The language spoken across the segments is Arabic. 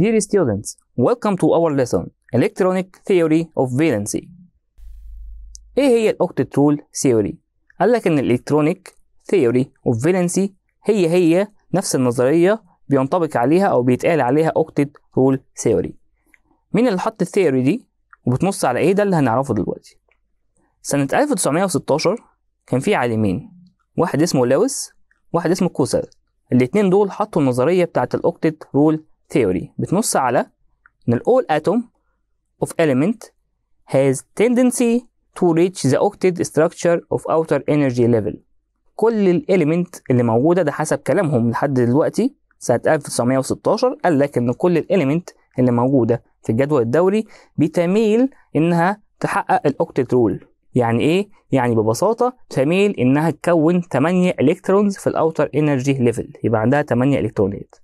Dear students, welcome to our lesson Electronic Theory of Valency. إيه هي رول theory؟ قال لك إن الإلكترونيك theory of valency هي هي نفس النظرية بينطبق عليها أو بيتقال عليها رول theory. مين اللي حط الثيوري دي؟ وبتنص على إيه ده اللي هنعرفه دلوقتي. سنة 1916 كان في عالمين واحد اسمه لويس واحد اسمه كوسل الاتنين دول حطوا النظرية بتاعة الأوكتت رول theory بتنص على ان all atom of element has tendency to reach the octet structure of outer energy level كل الاليمنت اللي موجوده ده حسب كلامهم لحد دلوقتي سنه 1916 قال لك ان كل الاليمنت اللي موجوده في الجدول الدوري بتميل انها تحقق الاوكتيت رول يعني ايه يعني ببساطه تميل انها تكون 8 الكترونز في الاوتر انرجي ليفل يبقى عندها 8 الكترونات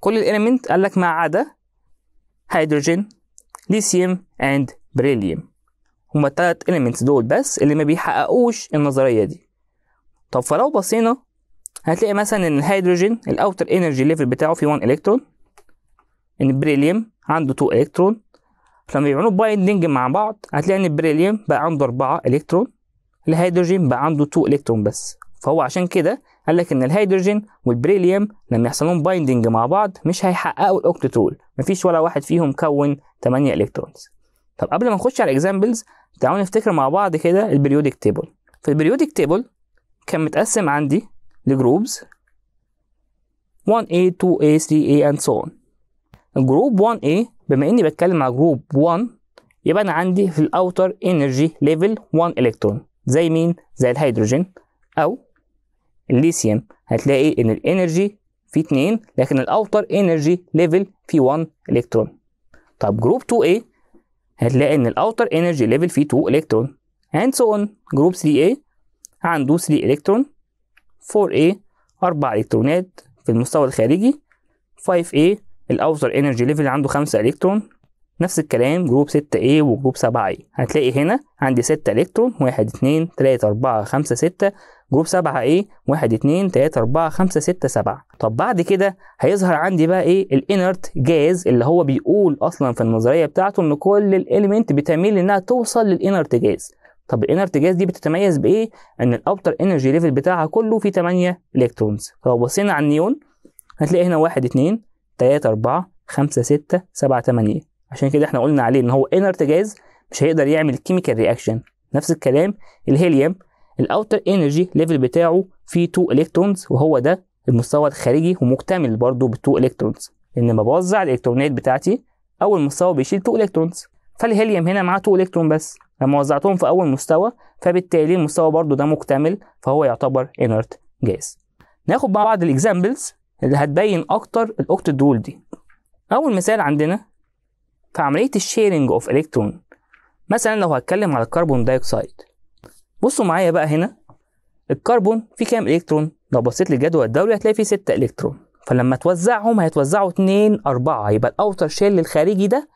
كل الاليمنت قال لك ما عدا هيدروجين ليثيوم اند بريليوم هما التلات اليمنتس دول بس اللي ما بيحققوش النظريه دي طب فلو بصينا هتلاقي مثلا ان الهيدروجين الاوتر انرجي ليفل بتاعه فيه 1 الكترون ان البريليوم عنده 2 الكترون فلما بيعملوا بايندنج مع بعض هتلاقي ان البريليوم بقى عنده 4 الكترون الهيدروجين بقى عنده 2 الكترون بس فهو عشان كده قال لك ان الهيدروجين والبريليوم لما يحصل لهم بايندنج مع بعض مش هيحققوا الاوكتتول مفيش ولا واحد فيهم كون 8 الكترونز طب قبل ما نخش على الاكزامبلز تعالوا نفتكر مع بعض كده البريودك تيبل في البريودك تيبل كان متقسم عندي لجروبز 1A 2A 3A and so on الجروب 1A بما اني بتكلم على جروب 1 يبقى انا عندي في الاوتر انرجي ليفل 1 الكترون زي مين زي الهيدروجين او الليثيوم هتلاقي ان الانرجي فيه 2 لكن الاوتر انرجي ليفل فيه 1 الكترون طب جروب 2A هتلاقي ان الاوتر انرجي ليفل فيه 2 الكترون and so on جروب 3A عنده 3 الكترون 4A 4 الكترونات في المستوى الخارجي 5A الاوتر انرجي ليفل عنده 5 الكترون نفس الكلام جروب 6A وجروب 7A هتلاقي هنا عندي 6 إلكترون 1 2 3 4 5 6 جروب 7A 1 2 3 4 5 6 7 طب بعد كده هيظهر عندي بقى ايه الانرت جاز اللي هو بيقول اصلا في النظريه بتاعته ان كل الاليمنت بتميل انها توصل للانرت جاز طب الانرت جاز دي بتتميز بايه ان الاوتر انرجي ليفل بتاعها كله فيه 8 الكترونز فلو بصينا على النيون هتلاقي هنا 1 2 3 4 5 6 7 8 عشان كده احنا قلنا عليه ان هو انرت جاز مش هيقدر يعمل كيميكال رياكشن نفس الكلام الهيليوم الاوتر انرجي ليفل بتاعه فيه 2 الكترونز وهو ده المستوى الخارجي ومكتمل برضه ب 2 الكترونز لان لما بوزع الالكترونات بتاعتي اول مستوى بيشيل 2 الكترونز فالهيليوم هنا معاه 2 الكترون بس لما وزعتهم في اول مستوى فبالتالي المستوى برضه ده مكتمل فهو يعتبر انرت جاز ناخد مع بعض الاكزامبلز اللي هتبين اكتر الاوكتيدول دي اول مثال عندنا فعملية الشيرنج اوف الكترون مثلا لو هتكلم على الكربون دايوكسيد بصوا معايا بقى هنا الكربون فيه كام الكترون لو بصيت للجدول الدوري هتلاقي فيه 6 الكترون فلما توزعهم هيتوزعوا 2 4 يبقى الاوتر شيل الخارجي ده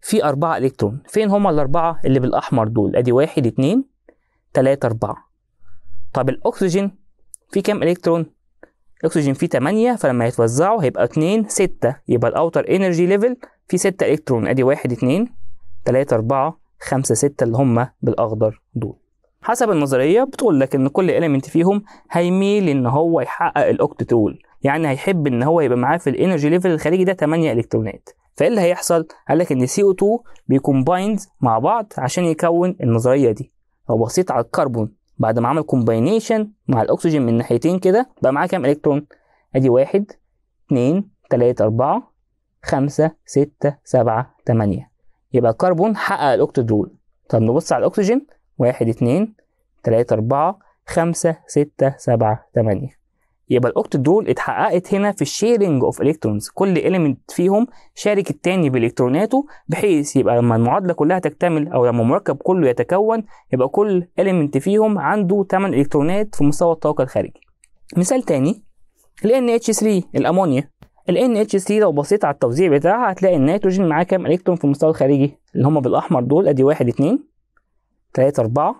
فيه 4 الكترون فين هما الاربعه اللي بالاحمر دول ادي 1 2 3 4 طب الاكسجين فيه كام الكترون الاكسجين فيه 8 فلما يتوزعوا هيبقى 2 6 يبقى الاوتر انرجي ليفل فيه 6 الكترون ادي 1 2 3 4 5 6 اللي هم بالاخضر دول حسب النظريه بتقول لك ان كل اليمنت فيهم هيميل ان هو يحقق الاوكتتول يعني هيحب ان هو يبقى معاه في الانرجي ليفل الخارجي ده 8 الكترونات فايه اللي هيحصل قال لك ان CO2 بيكومبايند مع بعض عشان يكون النظريه دي لو بصيت على الكربون بعد ما عمل كومباينيشن مع الاكسجين من ناحيتين كده بقى معاه كام الكترون ادي واحد اتنين تلاتة اربعة خمسة ستة سبعة تمانية يبقى الكربون حقق الاوكتدرول طب نبص على الاكسجين واحد اتنين تلاتة اربعة خمسة ستة سبعة تمانية يبقى الاوكت دول اتحققت هنا في الشيرنج اوف الكترونز كل اليمنت فيهم شارك التاني بالكتروناته بحيث يبقى لما المعادله كلها تكتمل او لما المركب كله يتكون يبقى كل اليمنت فيهم عنده 8 الكترونات في مستوى الطاقه الخارجي مثال تاني ال NH3 الامونيا ال NH3 لو بصيت على التوزيع بتاعها هتلاقي النيتروجين معاه كام الكترون في المستوى الخارجي اللي هم بالاحمر دول ادي 1 2 3 4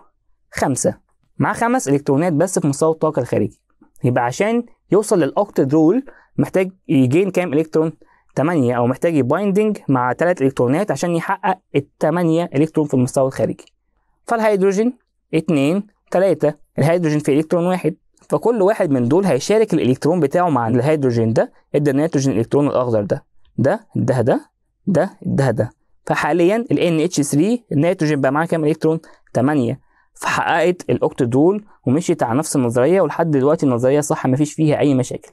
5 معاه خمس الكترونات بس في مستوى الطاقه الخارجي يبقى عشان يوصل للأوكتد رول محتاج يجين كام إلكترون؟ 8 أو محتاج بايندنج مع 3 إلكترونات عشان يحقق ال 8 إلكترون في المستوى الخارجي فالهيدروجين 2 3 الهيدروجين فيه إلكترون واحد فكل واحد من دول هيشارك الإلكترون بتاعه مع الهيدروجين ده ادى النيتروجين الإلكترون الأخضر ده ده ده ده ده ده ده فحاليا ال NH3 النيتروجين بقى معاه كام إلكترون؟ 8 فحققت الاوكت دول ومشيت على نفس النظريه ولحد دلوقتي النظريه صح مفيش فيها اي مشاكل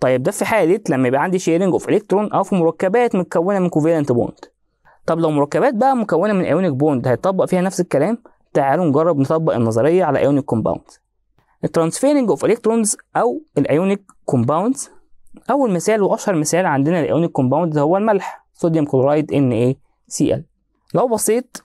طيب ده في حاله لما يبقى عندي شيرنج اوف الكترون او في مركبات متكونه من كوفالنت بوند طب لو مركبات بقى مكونه من ايونيك بوند هيطبق فيها نفس الكلام تعالوا نجرب نطبق النظريه على ايونيك كومباوند الترانسفيرنج اوف الكترونز او الايونيك كومباوندز اول مثال واشهر مثال عندنا الايونيك كومباوند هو الملح صوديوم كلورايد NaCl لو بصيت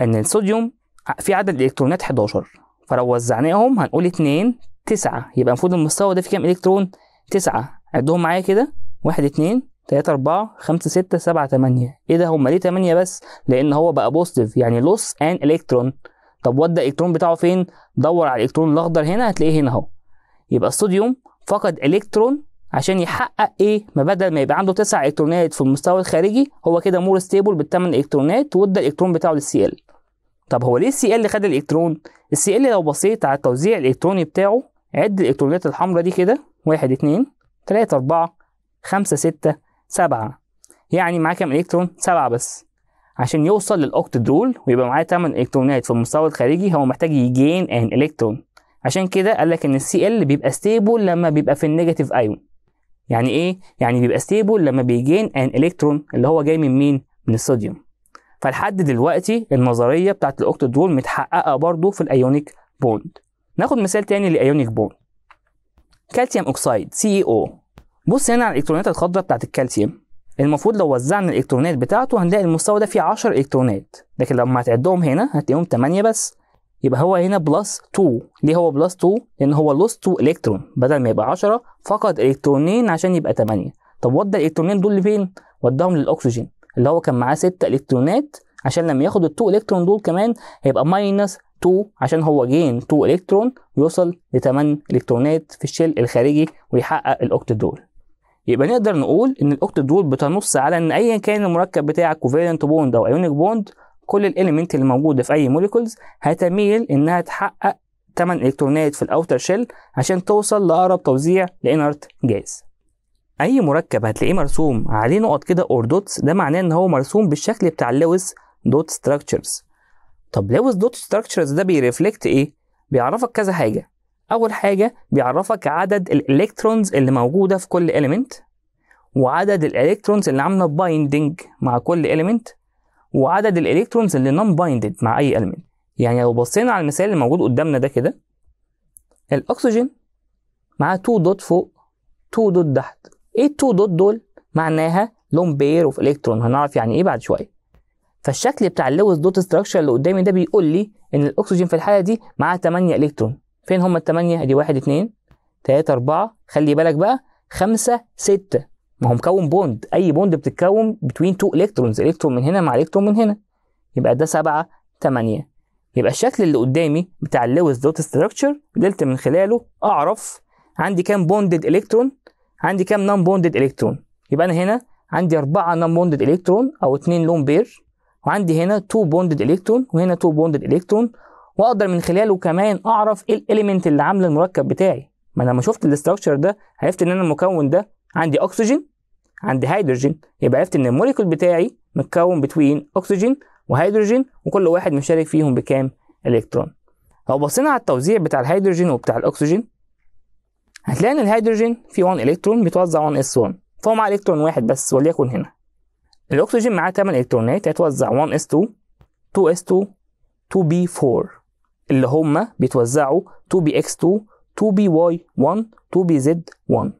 ان الصوديوم في عدد الالكترونات 11 فلو وزعناهم هنقول 2 9 يبقى المفروض المستوى ده فيه كام الكترون 9 عدهم معايا كده 1 2 3 4 5 6 7 8 ايه ده هم ليه 8 بس لان هو بقى بوزيتيف يعني لوس ان الكترون طب ودى الالكترون بتاعه فين دور على الالكترون الاخضر هنا هتلاقيه هنا اهو يبقى الصوديوم فقد الكترون عشان يحقق ايه ما بدل ما يبقى عنده 9 الكترونات في المستوى الخارجي هو كده مور ستيبل بالثمان الكترونات وادى الالكترون بتاعه للسي ال طب هو ليه السي ال خد الالكترون السي ال لو بصيت على التوزيع الالكتروني بتاعه عد الالكترونات الحمراء دي كده واحد اتنين تلاتة أربعة خمسة ستة سبعة يعني معاه كام الكترون سبعة بس عشان يوصل للاوكتدول ويبقى معاه 8 الكترونات في المستوى الخارجي هو محتاج يجين ان الكترون عشان كده قال لك ان السي ال بيبقى ستيبل لما بيبقى في النيجاتيف ايون يعني ايه يعني بيبقى ستيبل لما بيجين ان الكترون اللي هو جاي من مين من الصوديوم فلحد دلوقتي النظريه بتاعت الاوكتو دول متحققه برضه في الايونيك بوند ناخد مثال تاني لايونيك بوند كالسيوم اوكسيد سي او e بص هنا على الالكترونات الخضراء بتاعت الكالسيوم المفروض لو وزعنا الالكترونات بتاعته هنلاقي المستوى ده فيه 10 الكترونات لكن لما هتعدهم هنا هتلاقيهم 8 بس يبقى هو هنا بلس 2 ليه هو بلس 2 لان هو لوس 2 الكترون بدل ما يبقى 10 فقد الكترونين عشان يبقى 8 طب ودى الالكترونين دول لفين وداهم للاكسجين اللي هو كان معاه 6 الكترونات عشان لما ياخد ال 2 الكترون دول كمان هيبقى ماينس 2 عشان هو جين 2 الكترون يوصل ل 8 الكترونات في الشيل الخارجي ويحقق الاوكت دول يبقى نقدر نقول ان الاوكت دول بتنص على ان ايا كان المركب بتاعك كوفالنت بوند او ايونيك بوند كل الاليمنت اللي موجوده في اي موليكولز هتميل انها تحقق 8 الكترونات في الاوتر شيل عشان توصل لاقرب توزيع لانرت جاز اي مركب هتلاقيه مرسوم عليه نقط كده اور دوتس ده معناه ان هو مرسوم بالشكل بتاع اللويس دوت ستراكشرز طب لويس دوت ستراكشرز ده بيرفلكت ايه بيعرفك كذا حاجه اول حاجه بيعرفك عدد الالكترونز اللي موجوده في كل اليمنت وعدد الالكترونز اللي عامله بايندنج مع كل اليمنت وعدد الالكترونز اللي نون بايندد مع اي اليمنت يعني لو بصينا على المثال اللي موجود قدامنا ده كده الاكسجين معاه 2 دوت فوق 2 دوت تحت ايه التو دوت دول معناها لون بير اوف الكترون هنعرف يعني ايه بعد شويه فالشكل بتاع اللوز دوت ستراكشر اللي قدامي ده بيقول لي ان الاكسجين في الحاله دي معاه 8 الكترون فين هم ال 8 ادي 1 2 3 4 خلي بالك بقى 5 6 ما هو مكون بوند اي بوند بتتكون بتوين تو الكترونز الكترون من هنا مع الكترون من هنا يبقى ده 7 8 يبقى الشكل اللي قدامي بتاع اللوز دوت ستراكشر قدرت من خلاله اعرف عندي كام بوندد الكترون عندي كام نون بوندد الكترون يبقى انا هنا عندي اربعه نون بوندد الكترون او اثنين لون بير وعندي هنا تو بوندد الكترون وهنا تو بوندد الكترون واقدر من خلاله كمان اعرف ايه الاليمنت اللي عامله المركب بتاعي ما انا لما شفت الاستراكشر ده عرفت ان انا المكون ده عندي اكسجين عندي هيدروجين يبقى عرفت ان الموليكول بتاعي متكون بتوين اكسجين وهيدروجين وكل واحد مشارك فيهم بكام الكترون لو بصينا على التوزيع بتاع الهيدروجين وبتاع الاكسجين هتلاقي ان الهيدروجين فيه 1 الكترون بيتوزع 1 اس 1 فهو مع الكترون واحد بس وليكن هنا الاكسجين معاه 8 الكترونات هيتوزع 1 اس 2 2 اس 2 2 بي 4 اللي هما بيتوزعوا 2 بي اكس 2 2 بي واي 1 2 بي زد 1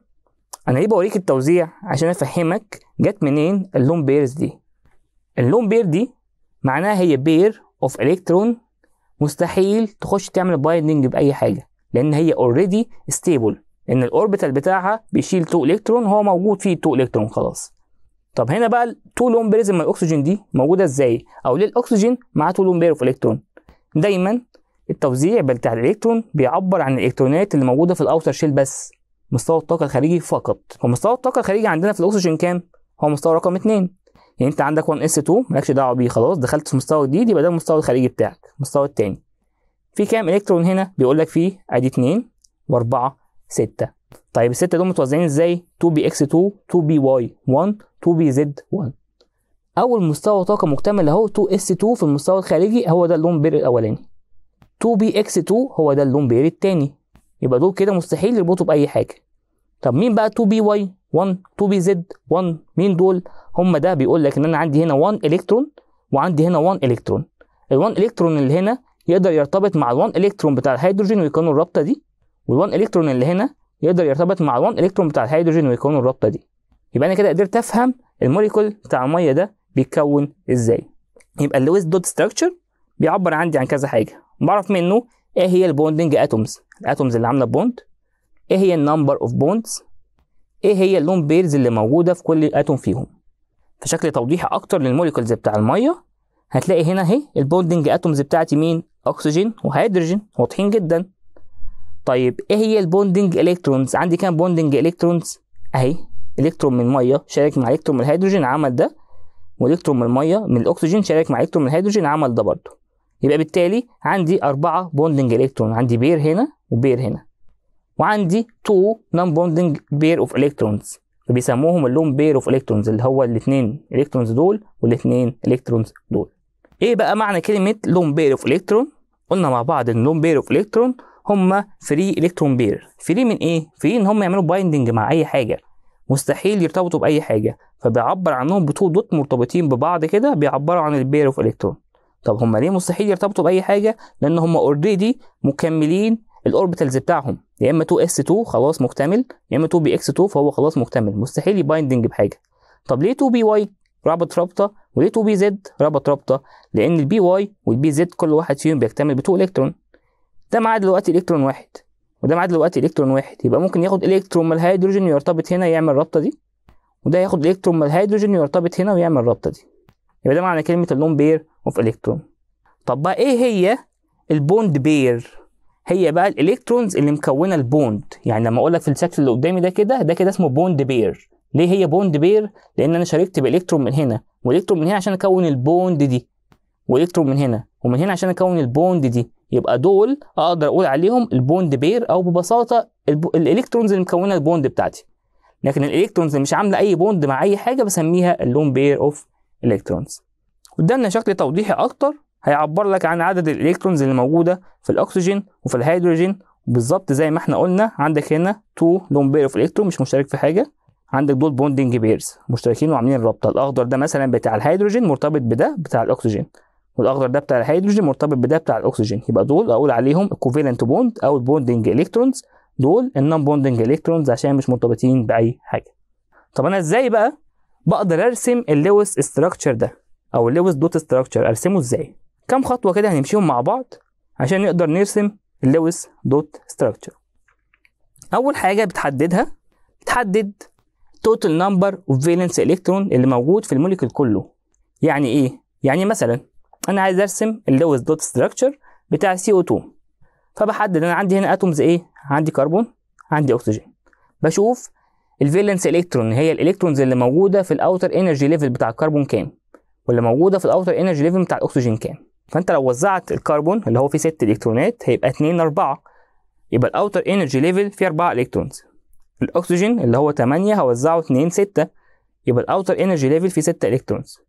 انا ليه بوريك التوزيع عشان افهمك جت منين اللون بيرز دي اللون بير دي معناها هي بير اوف الكترون مستحيل تخش تعمل بايندنج باي حاجه لان هي اوريدي ستيبل ان الاوربيتال بتاعها بيشيل 2 الكترون هو موجود فيه 2 الكترون خلاص طب هنا بقى 2 لون من الاكسجين دي موجوده ازاي او ليه الاكسجين معاه 2 لون بير اوف الكترون دايما التوزيع بتاع الالكترون بيعبر عن الالكترونات اللي موجوده في الاوتر شيل بس مستوى الطاقه الخارجي فقط ومستوى الطاقه الخارجي عندنا في الاكسجين كام هو مستوى رقم 2 يعني انت عندك 1s2 مالكش دعوه بيه خلاص دخلت في مستوى جديد يبقى ده المستوى الخارجي بتاعك المستوى الثاني في كام الكترون هنا بيقول لك فيه ادي 2 و4 6 طيب الستة دول متوزعين ازاي 2 بي اكس 2 2 بي واي 1 2 بي زد 1 اول مستوى طاقه مكتمل اهو 2 اس 2 في المستوى الخارجي هو ده اللون بير الاولاني 2 بي اكس 2 هو ده اللون بير الثاني يبقى دول كده مستحيل يربطوا باي حاجه طب مين بقى 2 بي واي 1 2 بي زد 1 مين دول هم ده بيقول لك ان انا عندي هنا 1 الكترون وعندي هنا 1 الكترون ال1 الكترون اللي هنا يقدر يرتبط مع ال1 الكترون بتاع الهيدروجين ويكونوا الرابطه دي وال1 الكترون اللي هنا يقدر يرتبط مع ال1 الكترون بتاع الهيدروجين ويكون الرابطه دي يبقى انا كده قدرت افهم الموليكول بتاع الميه ده بيتكون ازاي يبقى اللويس دوت ستراكشر بيعبر عندي عن كذا حاجه بعرف منه ايه هي البوندنج اتومز الاتومز اللي عامله بوند ايه هي النمبر اوف بوندز ايه هي اللون بيرز اللي موجوده في كل اتوم فيهم فشكل توضيحي اكتر للموليكولز بتاع الميه هتلاقي هنا اهي البوندنج اتومز بتاعتي مين اكسجين وهيدروجين واضحين جدا طيب ايه هي البوندنج الكترونز عندي كام بوندنج الكترونز اهي الكترون من الميه شارك مع الكترون من الهيدروجين عمل ده والكترون من الميه من الاكسجين شارك مع الكترون من الهيدروجين عمل ده برضه يبقى بالتالي عندي أربعة بوندنج الكترون عندي بير هنا وبير هنا وعندي تو نون بوندنج بير اوف الكترونز بيسموهم اللون بير اوف الكترونز اللي هو الاثنين الكترونز دول والاثنين الكترونز دول ايه بقى معنى كلمه لون بير اوف الكترون قلنا مع بعض ان لون بير اوف الكترون هم فري الكترون بير فري من ايه فري ان هم يعملوا بايندنج مع اي حاجه مستحيل يرتبطوا باي حاجه فبيعبر عنهم بتو دوت مرتبطين ببعض كده بيعبروا عن البير اوف الكترون طب هم ليه مستحيل يرتبطوا باي حاجه لان هم اوريدي مكملين الاوربيتالز بتاعهم يا اما 2 اس 2 خلاص مكتمل يا اما 2 بي اكس 2 فهو خلاص مكتمل مستحيل يبايندنج بحاجه طب ليه 2 بي واي رابط رابطه وليه 2 بي زد رابط رابطه لان البي واي والبي زد كل واحد فيهم بيكتمل ب 2 الكترون ده معاه دلوقتي الكترون واحد وده معاه دلوقتي الكترون واحد يبقى ممكن ياخد الكترون من الهيدروجين يرتبط هنا يعمل الرابطه دي وده ياخد الكترون من الهيدروجين يرتبط هنا ويعمل الرابطه دي يبقى ده معنى كلمه اللون بير اوف الكترون طب بقى ايه هي البوند بير هي بقى الالكترونز اللي مكونه البوند يعني لما اقول لك في الشكل اللي قدامي ده كده ده كده اسمه بوند بير ليه هي بوند بير لان انا شاركت بالكترون من هنا والكترون من هنا عشان اكون البوند دي والكترون من هنا ومن هنا عشان اكون البوند دي يبقى دول اقدر اقول عليهم البوند بير او ببساطه الالكترونز اللي مكونه البوند بتاعتي لكن الالكترونز اللي مش عامله اي بوند مع اي حاجه بسميها اللون بير اوف الكترونز قدامنا شكل توضيحي اكتر هيعبر لك عن عدد الالكترونز اللي موجوده في الاكسجين وفي الهيدروجين بالظبط زي ما احنا قلنا عندك هنا تو لون بير اوف الكترون مش مشترك في حاجه عندك دول بوندنج بيرز مشتركين وعاملين رابطه الاخضر ده مثلا بتاع الهيدروجين مرتبط بده بتاع الاكسجين والاخضر ده بتاع الهيدروجين مرتبط بده بتاع الاكسجين يبقى دول اقول عليهم الكوفالنت بوند او البوندنج الكترونز دول النون بوندنج الكترونز عشان مش مرتبطين باي حاجه طب انا ازاي بقى بقدر ارسم اللويس ستراكشر ده او اللويس دوت ستراكشر ارسمه ازاي كام خطوه كده هنمشيهم مع بعض عشان نقدر نرسم اللويس دوت ستراكشر اول حاجه بتحددها بتحدد توتال نمبر اوف valence الكترون اللي موجود في الموليكول كله يعني ايه يعني مثلا انا عايز ارسم اللوز دوت ستراكشر بتاع سي او 2 فبحدد انا عندي هنا اتومز ايه عندي كربون عندي اكسجين بشوف الفيلنس الكترون هي الالكترونز اللي موجوده في الاوتر انرجي ليفل بتاع الكربون كام واللي موجوده في الاوتر انرجي ليفل بتاع الاكسجين كام فانت لو وزعت الكربون اللي هو فيه 6 الكترونات هيبقى 2 4 يبقى الاوتر انرجي ليفل فيه 4 الكترونز الاكسجين اللي هو 8 هوزعه 2 6 يبقى الاوتر انرجي ليفل فيه 6 الكترونز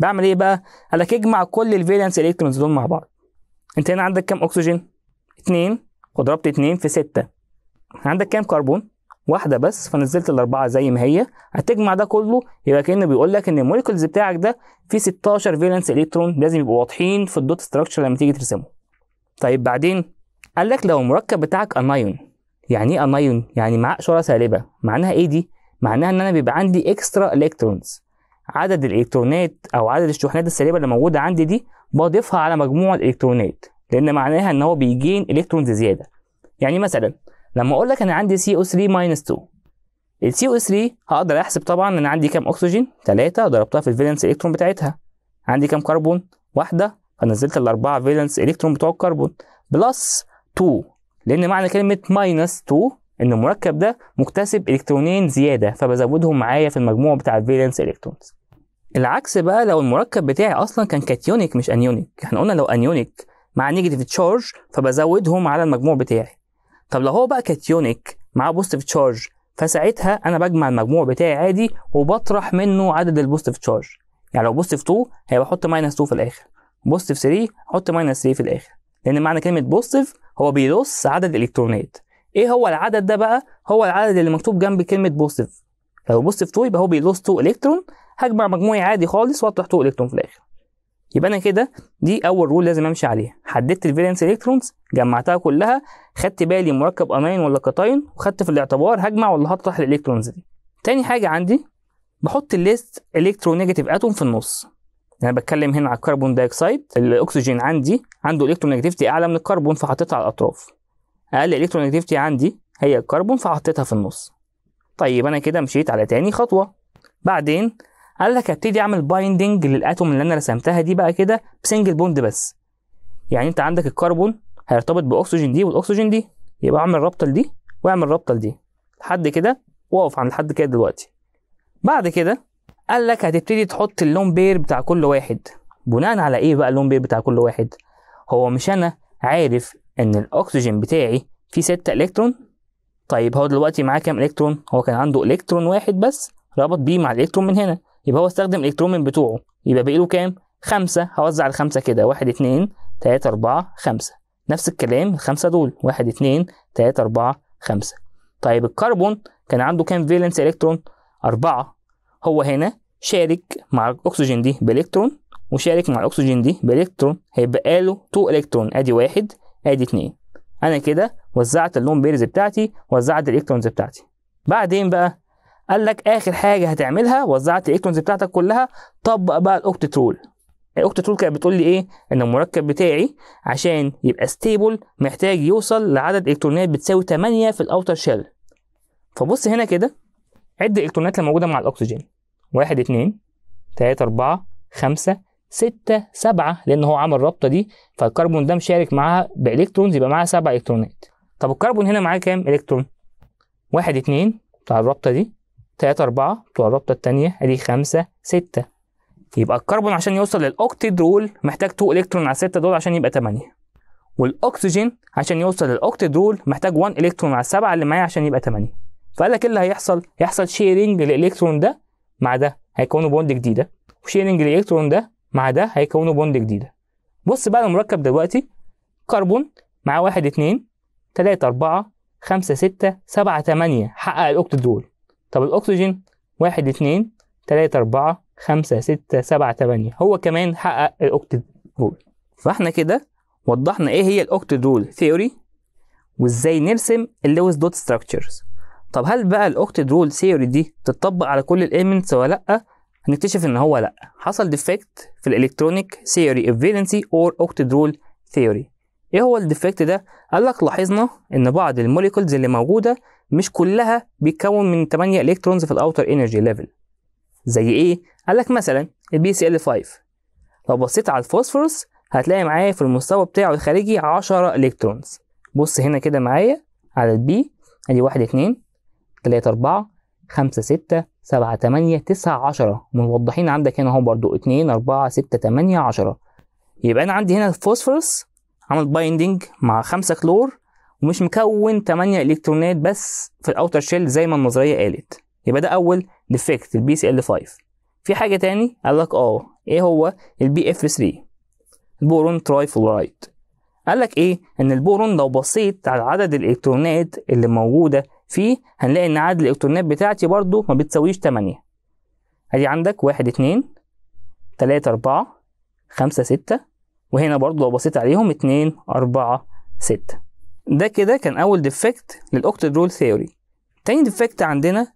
بعمل ايه بقى؟ قال لك اجمع كل الفيلانس الكترونز دول مع بعض. انت هنا عندك كام اكسجين؟ اثنين وضربت اثنين في سته. عندك كام كربون؟ واحده بس فنزلت الاربعه زي ما هي هتجمع ده كله يبقى كانه بيقول لك ان الموليكولز بتاعك ده فيه 16 فيلانس الكترون لازم يبقوا واضحين في الدوت ستراكشر لما تيجي ترسمه. طيب بعدين قال لك لو المركب بتاعك انايون يعني ايه انايون؟ يعني معاه اشاره سالبه معناها ايه دي؟ معناها ان انا بيبقى عندي اكسترا الكترونز عدد الالكترونات او عدد الشحنات السالبه اللي موجوده عندي دي بضيفها على مجموع الالكترونات لان معناها ان هو بيجين الكترونز زياده يعني مثلا لما اقول لك انا عندي سي او 3 ماينس 2 ال او 3 هقدر احسب طبعا انا عندي كام اكسجين 3 ضربتها في الفالنس الكترون بتاعتها عندي كام كربون واحده فنزلت الاربعه فالنس الكترون بتوع الكربون بلس 2 لان معنى كلمه ماينس 2 ان المركب ده مكتسب الكترونين زياده فبزودهم معايا في المجموع بتاع الفالنس الكترونز العكس بقى لو المركب بتاعي اصلا كان كاتيونيك مش انيونيك احنا قلنا لو انيونيك مع نيجاتيف تشارج فبزودهم على المجموع بتاعي طب لو هو بقى كاتيونيك معاه بوزيتيف تشارج فساعتها انا بجمع المجموع بتاعي عادي وبطرح منه عدد البوزيتيف تشارج يعني لو بوزيتيف 2 هيبقى احط ماينس 2 في الاخر بوزيتيف 3 احط ماينس 3 في الاخر لان معنى كلمه بوزيتيف هو بيلص عدد الالكترونات ايه هو العدد ده بقى هو العدد اللي مكتوب جنب كلمه بوزيتيف لو بوزيتيف 2 يبقى هو بيلص 2 الكترون هجمع مجموعي عادي خالص واطرح طوق الكترون في الاخر يبقى انا كده دي اول رول لازم امشي عليها حددت الفيلنس الكترونز جمعتها كلها خدت بالي مركب اناين ولا كاتاين وخدت في الاعتبار هجمع ولا هطرح الالكترونز دي تاني حاجه عندي بحط الليست الكترونيجاتيف اتوم في النص انا يعني بتكلم هنا على الكربون دايكسايد الاكسجين عندي عنده الكترونيجاتيفيتي اعلى من الكربون فحطيتها على الاطراف اقل الكترونيجاتيفيتي عندي هي الكربون فحطيتها في النص طيب انا كده مشيت على تاني خطوه بعدين قال لك هبتدي اعمل بايندنج للاتوم اللي انا رسمتها دي بقى كده بسنجل بوند بس يعني انت عندك الكربون هيرتبط باكسجين دي والاكسجين دي يبقى اعمل رابطه لدي واعمل رابطه لدي لحد كده واقف عند لحد كده دلوقتي بعد كده قال لك هتبتدي تحط اللون بير بتاع كل واحد بناء على ايه بقى اللون بير بتاع كل واحد هو مش انا عارف ان الاكسجين بتاعي فيه 6 الكترون طيب هو دلوقتي معاه كام الكترون هو كان عنده الكترون واحد بس ربط بيه مع الالكترون من هنا يبقى هو استخدم الإلكترون من بتوعه يبقى باقي له كام؟ خمسة هوزع الخمسة كده واحد اتنين تلاتة أربعة خمسة نفس الكلام الخمسة دول واحد اتنين تلاتة أربعة خمسة طيب الكربون كان عنده كام فيلنس إلكترون؟ أربعة هو هنا شارك مع الأكسجين دي بإلكترون وشارك مع الأكسجين دي بإلكترون هيبقى له تو إلكترون أدي واحد أدي اتنين أنا كده وزعت اللون بيرز بتاعتي وزعت الإلكترونز بتاعتي بعدين بقى قال لك اخر حاجه هتعملها وزعت الالكترونز بتاعتك كلها طبق بقى الاوكتت رول الاوكتت رول كانت بتقول لي ايه ان المركب بتاعي عشان يبقى ستيبل محتاج يوصل لعدد الكترونات بتساوي 8 في الاوتر شيل فبص هنا كده عد الالكترونات اللي موجوده مع الاكسجين 1 2 3 4 5 6 7 لان هو عمل رابطه دي فالكربون ده مشارك معاها بالكترونز يبقى معاها 7 الكترونات طب الكربون هنا معاه كام الكترون 1 2 بتاع الرابطه دي 3 4 بتوع الرابطه الثانيه ادي 5 6 يبقى الكربون عشان يوصل للاوكتيد رول محتاج 2 الكترون على 6 دول عشان يبقى 8 والاكسجين عشان يوصل للاوكتيد رول محتاج 1 الكترون على 7 اللي معاه عشان يبقى 8 فقال لك ايه اللي هيحصل؟ هيحصل شيرنج للالكترون ده مع ده هيكونوا بوند جديده وشيرنج الالكترون ده مع ده هيكونوا بوند جديده بص بقى المركب دلوقتي كربون معاه 1 2 3 4 5 6 7 8 حقق الاوكتيد رول طب الأكسجين واحد اتنين تلاتة أربعة خمسة ستة سبعة تمانية هو كمان حقق الأوكتيد رول فاحنا كده وضحنا ايه هي الأوكتيد رول ثيوري وازاي نرسم اللوز دوت ستراكشرز طب هل بقى الأوكتيد رول ثيوري دي تتطبق على كل الإيمنتس ولا لأ؟ هنكتشف إن هو لأ حصل ديفكت في الإلكترونيك ثيوري اوف فالنسي أور أوكتيد رول ثيوري ايه هو الديفكت ده قال لك لاحظنا ان بعض الموليكولز اللي موجوده مش كلها بيتكون من 8 الكترونز في الاوتر انرجي ليفل زي ايه قال لك مثلا البي سي ال 5 لو بصيت على الفوسفورس هتلاقي معايا في المستوى بتاعه الخارجي 10 الكترونز بص هنا كده معايا على البي ادي 1 2 3 4 5 6 7 8 9 10 موضحين عندك هنا اهو برضو 2 4 6 8 10 يبقى انا عندي هنا الفوسفورس عمل بايندنج مع 5 كلور ومش مكون 8 الكترونات بس في الاوتر شيل زي ما النظريه قالت يبقى ده اول ديفكت البي سي ال 5 في حاجه تاني قال لك اه ايه هو البي اف 3 البورون تراي فلورايد قال لك ايه ان البورون لو بصيت على عدد الالكترونات اللي موجوده فيه هنلاقي ان عدد الالكترونات بتاعتي برضو ما بتساويش 8 ادي عندك 1 2 3 4 5 6 وهنا برضو لو بصيت عليهم 2 4 6 ده كده كان اول ديفكت للاوكتد رول ثيوري تاني ديفكت عندنا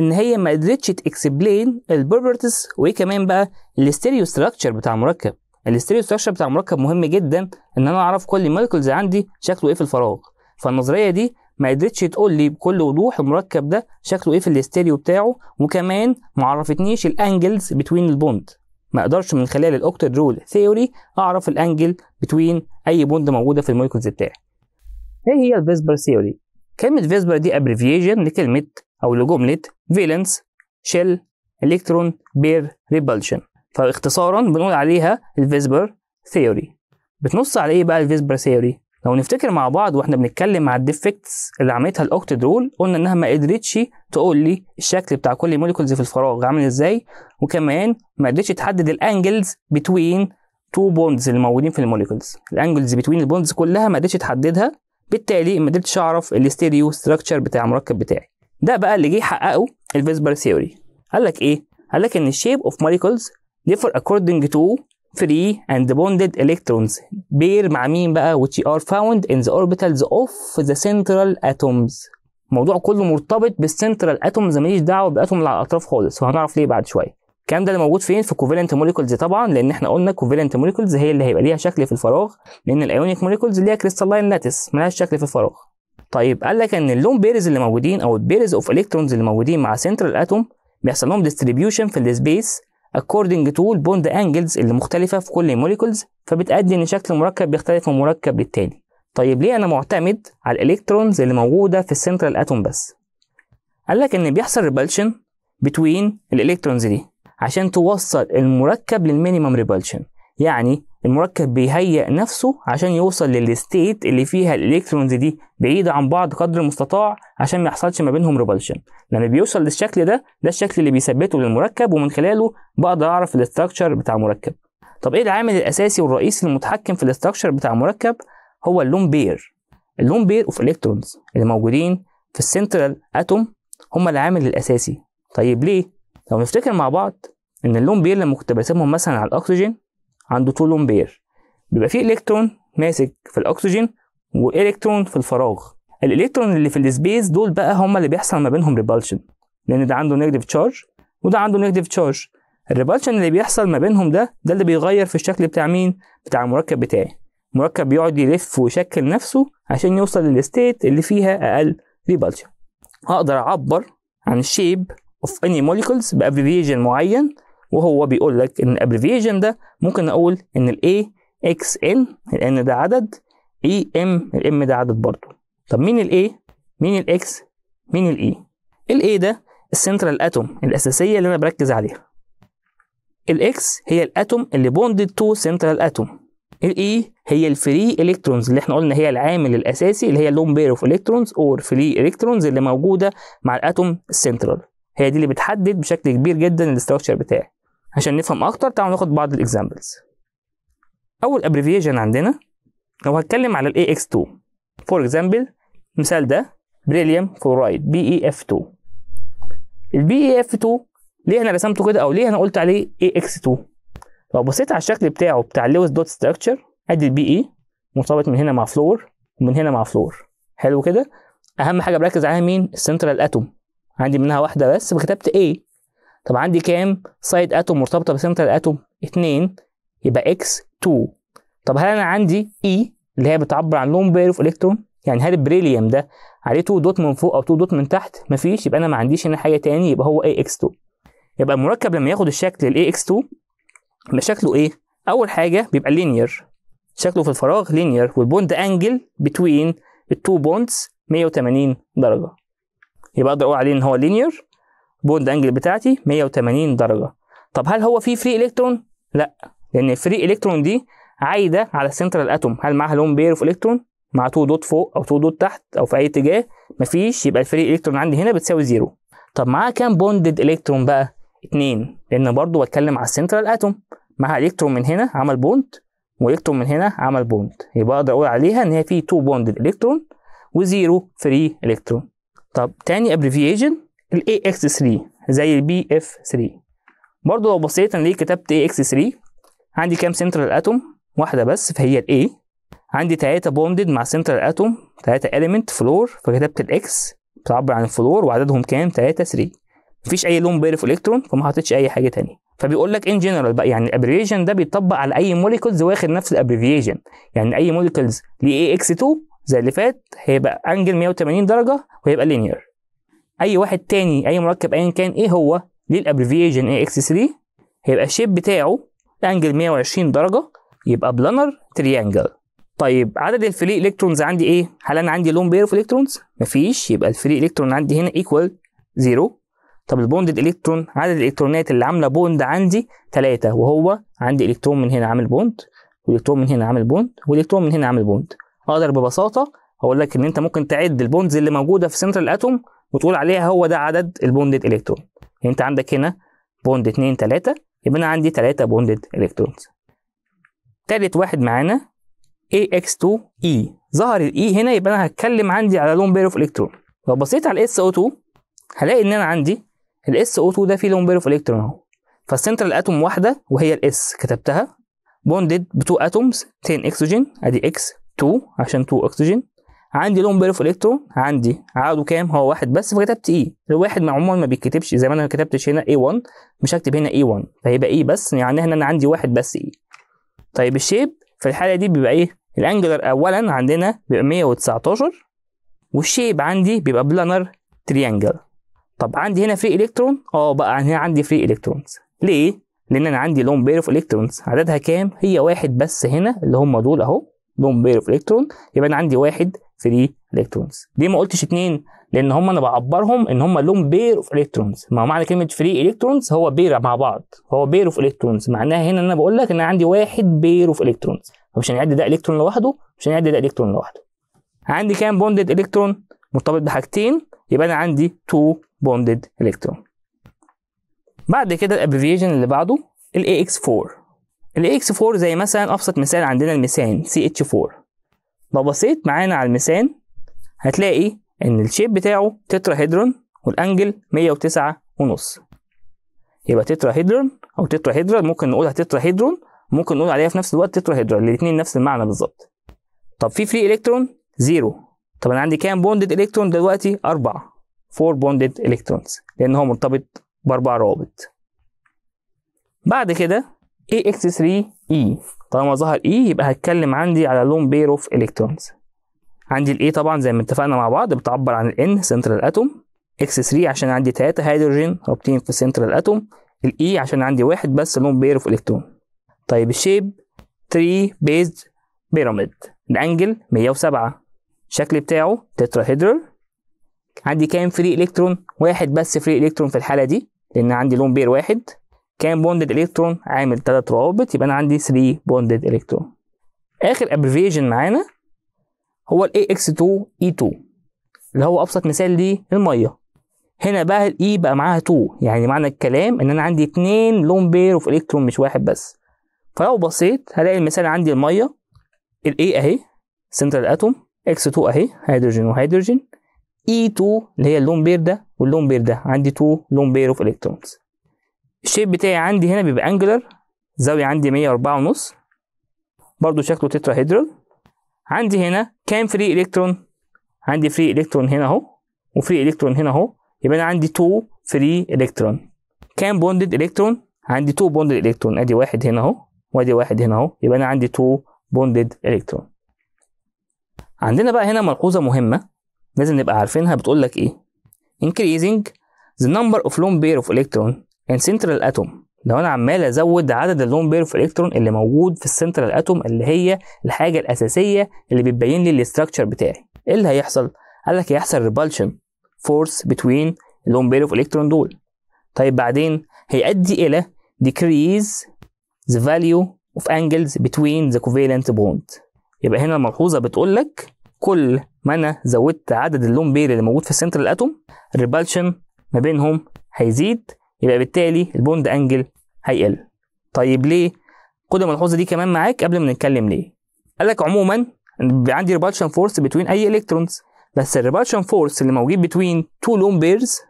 ان هي ما قدرتش تاكسبلين البروبرتيز وايه كمان بقى الاستيريو ستراكشر بتاع المركب الاستيريو ستراكشر بتاع المركب مهم جدا ان انا اعرف كل المولكولز عندي شكله ايه في الفراغ فالنظريه دي ما قدرتش تقول لي بكل وضوح المركب ده شكله ايه في الاستيريو بتاعه وكمان ما عرفتنيش الانجلز بتوين البوند ما اقدرش من خلال الاوكتد رول ثيوري اعرف الانجل بتوين اي بوند موجوده في المولكولز بتاعي ايه هي الفيسبر ثيوري كلمه فيسبر دي ابريفيشن لكلمه او لجمله فيلنس شيل الكترون بير ريبلشن فاختصارا بنقول عليها الفيسبر ثيوري بتنص على ايه بقى الفيسبر ثيوري لو نفتكر مع بعض واحنا بنتكلم على الديفكتس اللي عملتها الاوكتيد رول قلنا انها ما قدرتش تقول لي الشكل بتاع كل موليكولز في الفراغ عامل ازاي وكمان ما قدرتش تحدد الانجلز بتوين تو بوندز اللي موجودين في الموليكولز الانجلز بتوين البوندز كلها ما قدرتش تحددها بالتالي ما قدرتش اعرف الاستيريو ستراكشر بتاع المركب بتاعي ده بقى اللي جه يحققه الفيسبر ثيوري قال لك ايه قال لك ان الشيب اوف موليكولز differ according to free and bonded electrons بير مع مين بقى which are found in the orbitals of the central atoms الموضوع كله مرتبط بالسنترال اتومز ماليش دعوه بالاتوم اللي على الاطراف خالص وهنعرف ليه بعد شويه الكلام ده اللي موجود فين في كوفالنت موليكولز طبعا لان احنا قلنا كوفالنت موليكولز هي اللي هيبقى ليها شكل في الفراغ لان الايونيك موليكولز ليها كريستالين لاتس مالهاش شكل في الفراغ طيب قال لك ان اللون بيرز اللي موجودين او البيرز اوف الكترونز اللي موجودين مع سنترال اتوم بيحصل لهم ديستريبيوشن في السبيس according to all bond angles اللي مختلفه في كل molecules فبتأدي ان شكل المركب بيختلف من مركب للتاني طيب ليه انا معتمد على الالكترونز اللي موجوده في السنترال اتوم بس قال لك ان بيحصل ريبالشن بتوين الالكترونز دي عشان توصل المركب للمينيمم ريبالشن يعني المركب بيهيئ نفسه عشان يوصل للستيت اللي فيها الالكترونز دي بعيدة عن بعض قدر المستطاع عشان ما يحصلش ما بينهم ريبلشن لما بيوصل للشكل ده ده الشكل اللي بيثبته للمركب ومن خلاله بقدر اعرف الاستراكشر بتاع المركب طب ايه العامل الاساسي والرئيسي المتحكم في الاستراكشر بتاع المركب هو اللون بير اللون بير اوف الكترونز اللي موجودين في السنترال اتوم هم العامل الاساسي طيب ليه لو نفتكر مع بعض ان اللون بير لما كنت برسمهم مثلا على الاكسجين عنده طول امبير بيبقى فيه الكترون ماسك في الاكسجين والكترون في الفراغ الالكترون اللي في السبيس دول بقى هم اللي بيحصل ما بينهم ريبالشن لان ده عنده نيجاتيف تشارج وده عنده نيجاتيف تشارج الريبالشن اللي بيحصل ما بينهم ده ده اللي بيغير في الشكل بتاع مين بتاع المركب بتاعي مركب بيقعد يلف ويشكل نفسه عشان يوصل للستيت اللي فيها اقل ريبالشن اقدر اعبر عن الشيب اوف اني موليكولز بابريفيجن معين وهو بيقول لك ان الابريفيشن ده ممكن نقول ان الاي اكس ان ان ده عدد اي e ام الام ده عدد برضه طب مين الاي مين الاكس مين الاي e؟ الاي ده السنترال اتوم الاساسيه اللي انا بركز عليها الاكس هي الاتوم اللي بوندد تو سنترال اتوم الاي هي الفري الكترونز اللي احنا قلنا هي العامل الاساسي اللي هي اللون بير اوف الكترونز اور فري الكترونز اللي موجوده مع الاتوم السنترال هي دي اللي بتحدد بشكل كبير جدا الاستراكشر بتاعي عشان نفهم اكتر تعالوا ناخد بعض الاكزامبلز اول ابريفيشن عندنا لو هتكلم على الاي اكس 2 فور اكزامبل المثال ده بريليوم فلورايد بي اي اف 2 البي اي اف 2 ليه انا رسمته كده او ليه انا قلت عليه اي اكس 2 لو بصيت على الشكل بتاعه بتاع اللويس دوت ستراكشر ادي البي اي e مرتبط من هنا مع فلور ومن هنا مع فلور حلو كده اهم حاجه بركز عليها مين السنترال اتوم عندي منها واحده بس فكتبت A طب عندي كام سايد اتوم مرتبطه بسنتر اتوم 2 يبقى اكس 2 طب هل انا عندي اي e اللي هي بتعبر عن لون بير اوف الكترون يعني هل البريليوم ده عليه 2 دوت من فوق او 2 دوت من تحت مفيش يبقى انا ما عنديش هنا حاجه تاني يبقى هو اي اكس 2 يبقى المركب لما ياخد الشكل الاي اكس 2 يبقى شكله ايه اول حاجه بيبقى لينير شكله في الفراغ لينير والبوند انجل بتوين التو بوندز 180 درجه يبقى اقدر اقول عليه ان هو لينير بوند انجل بتاعتي 180 درجه طب هل هو في فري الكترون لا لان الفري الكترون دي عايده على السنترال اتوم هل معاها لون بير اوف الكترون مع 2 دوت فوق او 2 دوت تحت او في اي اتجاه مفيش يبقى الفري الكترون عندي هنا بتساوي زيرو طب معاها كام بوندد الكترون بقى 2 لان برضو بتكلم على السنترال اتوم معاها الكترون من هنا عمل بوند والكترون من هنا عمل بوند يبقى اقدر اقول عليها ان هي في 2 بوندد الكترون وزيرو فري الكترون طب تاني ابريفيشن ال AX3 زي ال BF3 برضه لو بصيت انا ليه كتبت AX3 عندي كام سنترال اتوم واحدة بس فهي ال A عندي تلاتة بوندد مع سنترال اتوم تلاتة element فلور فكتبت X بتعبر عن الفلور وعددهم كام تلاتة 3 مفيش اي لون بير في الكترون فما حطيتش اي حاجة تانية فبيقول لك ان جنرال بقى يعني الابريفيشن ده بيطبق على اي موليكولز واخد نفس الابريفيشن يعني اي موليكولز ليه اي اكس 2 زي اللي فات هيبقى انجل 180 درجه وهيبقى لينير اي واحد تاني اي مركب ايا كان ايه هو للابريفيشن اي اكس 3 هيبقى الشيب بتاعه انجل 120 درجه يبقى بلانر تريانجل طيب عدد الفري الكترونز عندي ايه هل انا عندي لون بير في الكترونز مفيش يبقى الفري الكترون عندي هنا ايكوال زيرو طب البوندد الكترون عدد الالكترونات اللي عامله بوند عندي 3 وهو عندي الكترون من هنا عامل بوند والكترون من هنا عامل بوند والكترون من هنا عامل بوند اقدر ببساطه اقول لك ان انت ممكن تعد البوندز اللي موجوده في سنتر الاتوم وتقول عليها هو ده عدد البوندد الكترون يعني انت عندك هنا بوند 2 3 يبقى انا عندي 3 بوندد الكترونز ثالث واحد معانا AX2E ظهر الاي e هنا يبقى انا هتكلم عندي على لون بير اوف الكترون لو بصيت على الاس او 2 هلاقي ان انا عندي الاس او 2 ده فيه لون بير اوف الكترون اهو فالسنترال اتوم واحده وهي الاس كتبتها بوندد ب 2 اتومز 10 اكسجين ادي اكس 2 عشان 2 اكسجين عندي لون بيرف الكترون عندي عدده كام هو واحد بس فكتبت اي e. الواحد عموما ما بيتكتبش زي ما انا ما كتبتش هنا اي 1 مش هكتب هنا اي e 1 فهيبقى اي e بس يعني هنا انا عندي واحد بس اي طيب الشيب في الحاله دي بيبقى ايه الانجلر اولا عندنا بيبقى 119 والشيب عندي بيبقى بلانر تريانجل طب عندي هنا فري الكترون اه بقى يعني هنا عندي فري الكترونز ليه لان انا عندي لون بير اوف الكترونز عددها كام هي واحد بس هنا اللي هم دول اهو لون بير اوف الكترون يبقى انا عندي واحد 3 الكترونز ليه ما قلتش 2 لان هم انا بعبرهم ان هم لهم بير اوف الكترونز ما هو معنى كلمه فري الكترونز هو بير مع بعض هو بير اوف الكترونز معناها هنا ان انا بقول لك ان انا عندي واحد بير اوف الكترونز فمش هنعد ده الكترون لوحده مش هنعد ده الكترون لوحده عندي كام بوندد الكترون مرتبط بحاجتين يبقى انا عندي 2 بوندد الكترون بعد كده الابريفيشن اللي بعده الاي اكس 4 الاي اكس 4 زي مثلا ابسط مثال عندنا الميثان سي اتش 4 لو بصيت معانا على الميزان هتلاقي ان الشيب بتاعه تتراهيدرون والانجل 109 ونص يبقى تتراهيدرون او تتراهيدرال ممكن نقولها تتراهيدرون ممكن نقول عليها في نفس الوقت تتراهيدرال الاثنين نفس المعنى بالظبط طب في فري الكترون زيرو طب انا عندي كام بوندد الكترون دلوقتي اربعة 4 بوندد الكترونز لان هو مرتبط باربع روابط بعد كده AX3E طالما ظهر اي e، يبقى هتكلم عندي على لون بير اوف الكترونز عندي الاي e طبعا زي ما اتفقنا مع بعض بتعبر عن الان سنترال اتوم اكس 3 عشان عندي 3 هيدروجين رابطين في سنترال اتوم الاي عشان عندي واحد بس لون بير اوف الكترون طيب الشيب 3 بيزد بيراميد الانجل 107 الشكل بتاعه تتراهيدرال عندي كام فري الكترون واحد بس فري الكترون في الحاله دي لان عندي لون بير واحد كام بوندد الكترون عامل 3 روابط يبقى انا عندي 3 بوندد الكترون اخر ابريفيشن معانا هو ال AX2E2 اللي هو ابسط مثال ليه الميه هنا بقى الاي e بقى معاها 2 يعني معنى الكلام ان انا عندي اتنين لون بير اوف الكترون مش واحد بس فلو بصيت هلاقي المثال عندي الميه الاي اهي سنترال اتوم اكس 2 اهي هيدروجين وهيدروجين اي 2 اللي هي اللون بير ده واللون بير ده عندي 2 لون بير اوف الكترونز الشيب بتاعي عندي هنا بيبقى انجلر زاوية عندي 104 ونص برضو شكله تتراهيدرال عندي هنا كام فري الكترون عندي فري الكترون هنا اهو وفري الكترون هنا اهو يبقى انا عندي 2 فري الكترون كام بوندد الكترون عندي 2 بوندد الكترون ادي واحد هنا اهو وادي واحد هنا اهو يبقى انا عندي 2 بوندد الكترون عندنا بقى هنا ملحوظه مهمه لازم نبقى عارفينها بتقول لك ايه increasing the number of lone pair of electrons ان سنترال اتوم لو انا عمال ازود عدد اللون بير في الالكترون اللي موجود في السنترال اتوم اللي هي الحاجه الاساسيه اللي بتبين لي الاستراكشر بتاعي ايه اللي هيحصل قال لك هيحصل ريبالشن فورس بتوين اللون بير اوف الكترون دول طيب بعدين هيؤدي الى decrease the value of angles between the covalent bond يبقى هنا الملحوظه بتقول لك كل ما انا زودت عدد اللون بير اللي موجود في السنترال اتوم الريبالشن ما بينهم هيزيد يبقى بالتالي البوند انجل هيقل طيب ليه خد الملحوظه دي كمان معاك قبل ما نتكلم ليه قال لك عموما عندي ريبالشن فورس بتوين اي الكترونز بس الريبالشن فورس اللي موجود بتوين تو لون بيرز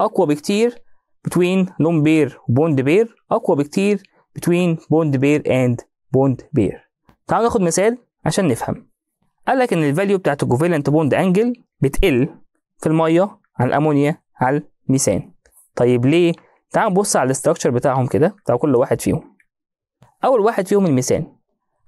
اقوى بكتير بتوين لون بير وبوند بير اقوى بكتير بتوين بوند بير اند بوند بير تعالوا ناخد مثال عشان نفهم قال لك ان الفاليو بتاعت الكوفالنت بوند انجل بتقل في الميه على الامونيا على الميثان طيب ليه تعال نبص على الاستراكشر بتاعهم كده بتاع كل واحد فيهم اول واحد فيهم الميثان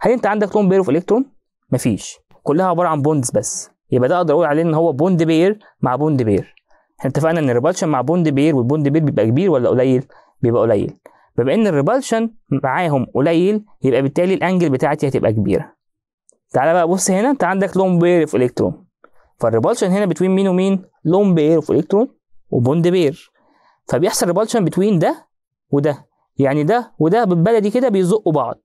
هل انت عندك لون بير اوف الكترون مفيش كلها عباره عن بوندز بس يبقى ده اقدر اقول عليه ان هو بوند بير مع بوند بير احنا اتفقنا ان الريبالشن مع بوند بير والبوند بير بيبقى كبير ولا قليل بيبقى قليل بما ان الريبالشن معاهم قليل يبقى بالتالي الانجل بتاعتي هتبقى كبيره تعالى بقى بص هنا انت عندك لون بير اوف الكترون فالريبالشن هنا بتوين مين ومين لون بير اوف الكترون وبوند بير فبيحصل ريبالشن بتوين ده وده يعني ده وده بالبلدي كده بيزقوا بعض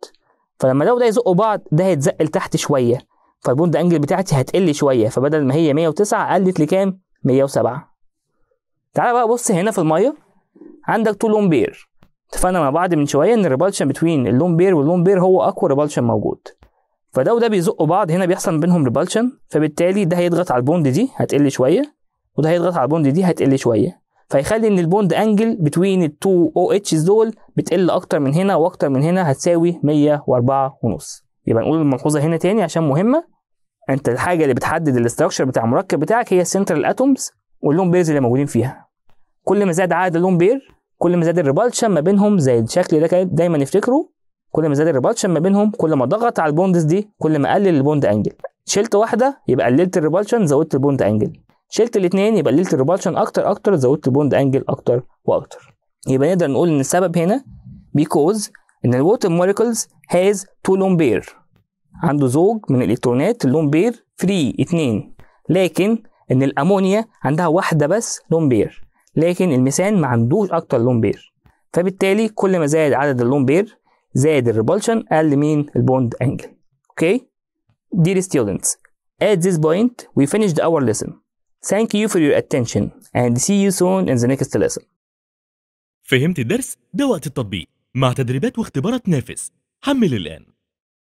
فلما ده وده يزقوا بعض ده هيتزق لتحت شويه فالبوند انجل بتاعتي هتقل شويه فبدل ما هي 109 قلت لكام 107 تعالى بقى بص هنا في الميه عندك تو لون بير اتفقنا مع بعض من شويه ان الريبالشن بتوين اللون بير واللون بير هو اقوى ريبالشن موجود فده وده بيزقوا بعض هنا بيحصل بينهم ريبالشن فبالتالي ده هيضغط على البوند دي هتقل شويه وده هيضغط على البوند دي هتقل شويه فيخلي ان البوند انجل بتوين التو او اتشز دول بتقل اكتر من هنا واكتر من هنا هتساوي 104 ونص يبقى نقول الملحوظه هنا تاني عشان مهمه انت الحاجه اللي بتحدد الاستراكشر بتاع المركب بتاعك هي السنترال اتومز واللون بيرز اللي موجودين فيها كل ما زاد عدد اللون بير كل ما زاد الريبالشن ما بينهم زي الشكل ده دايما افتكره كل ما زاد الريبالشن ما بينهم كل ما ضغط على البوندز دي كل ما قلل البوند انجل شلت واحده يبقى قللت الريبالشن زودت البوند انجل شلت الاثنين يبقى قللت الريبالشن اكتر اكتر زودت البوند انجل اكتر واكتر يبقى نقدر نقول ان السبب هنا بيكوز ان الووتر موليكولز هاز تو لون بير عنده زوج من الالكترونات اللون بير فري اتنين لكن ان الامونيا عندها واحده بس لون بير لكن الميثان ما عندوش اكتر لون بير فبالتالي كل ما زاد عدد اللون بير زاد الريبولشن اقل من البوند انجل اوكي okay? dear students at this point we finished our lesson Thank you for your attention and see you soon in the next lesson. فهمت الدرس؟ ده وقت التطبيق مع تدريبات واختبارات نافس. حمل الآن.